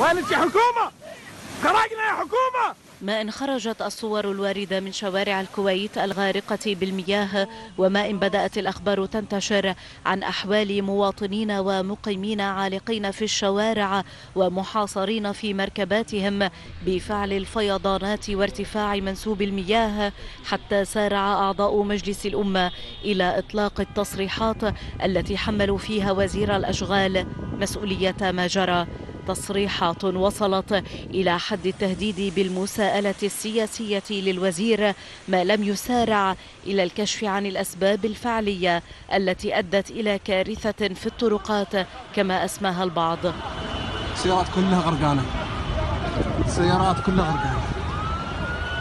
وانت يا حكومة خرجنا يا حكومة ما إن خرجت الصور الواردة من شوارع الكويت الغارقة بالمياه وما إن بدأت الأخبار تنتشر عن أحوال مواطنين ومقيمين عالقين في الشوارع ومحاصرين في مركباتهم بفعل الفيضانات وارتفاع منسوب المياه حتى سارع أعضاء مجلس الأمة إلى إطلاق التصريحات التي حملوا فيها وزير الأشغال مسؤولية ما جرى تصريحات وصلت إلى حد التهديد بالمساءلة السياسية للوزير ما لم يسارع إلى الكشف عن الأسباب الفعلية التي أدت إلى كارثة في الطرقات كما أسماها البعض السيارات كلها غرقانة السيارات كلها غرقانة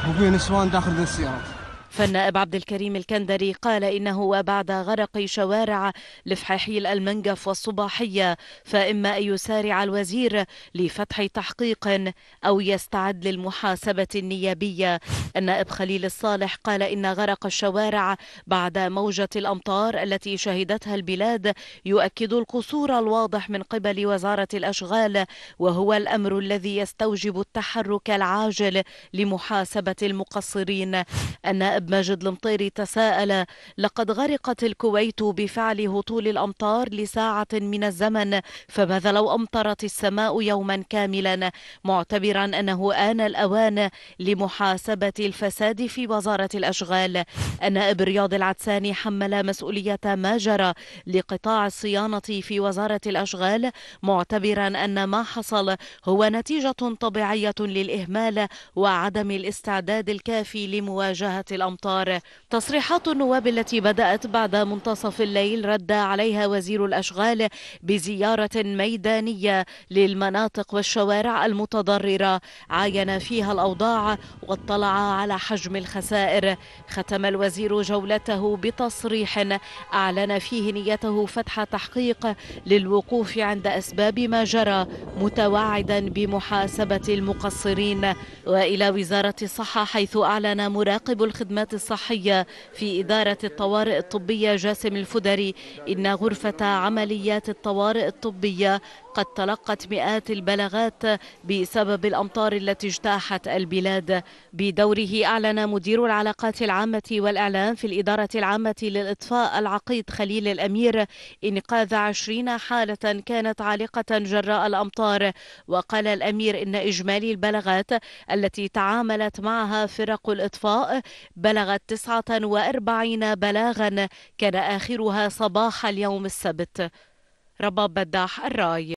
وفي نسوان داخل السيارات فالنائب عبد الكريم الكندري قال إنه وبعد غرق شوارع لفحيحيل المنجف والصباحية فإما أن يسارع الوزير لفتح تحقيق أو يستعد للمحاسبة النيابية النائب خليل الصالح قال إن غرق الشوارع بعد موجة الأمطار التي شهدتها البلاد يؤكد القصور الواضح من قبل وزارة الأشغال وهو الأمر الذي يستوجب التحرك العاجل لمحاسبة المقصرين النائب الشعب ماجد المطيري تساءل لقد غرقت الكويت بفعل هطول الأمطار لساعة من الزمن فماذا لو أمطرت السماء يوما كاملا معتبرا أنه آن الأوان لمحاسبة الفساد في وزارة الأشغال النائب رياض العدساني حمل مسؤولية ما جرى لقطاع الصيانة في وزارة الأشغال معتبرا أن ما حصل هو نتيجة طبيعية للإهمال وعدم الاستعداد الكافي لمواجهة الامطار الأمطار تصريحات النواب التي بدأت بعد منتصف الليل رد عليها وزير الأشغال بزيارة ميدانية للمناطق والشوارع المتضررة عاين فيها الأوضاع واطلع على حجم الخسائر ختم الوزير جولته بتصريح أعلن فيه نيته فتح تحقيق للوقوف عند أسباب ما جرى متوعدا بمحاسبة المقصرين وإلى وزارة الصحة حيث أعلن مراقب الخدمات الخدمات الصحية في إدارة الطوارئ الطبية جاسم الفدري إن غرفة عمليات الطوارئ الطبية قد تلقت مئات البلاغات بسبب الأمطار التي اجتاحت البلاد بدوره أعلن مدير العلاقات العامة والإعلام في الإدارة العامة للإطفاء العقيد خليل الأمير إنقاذ عشرين حالة كانت عالقة جراء الأمطار وقال الأمير إن إجمالي البلاغات التي تعاملت معها فرق الإطفاء بلغ بلغت 49 بلاغا كان آخرها صباح اليوم السبت رباب بداح الراي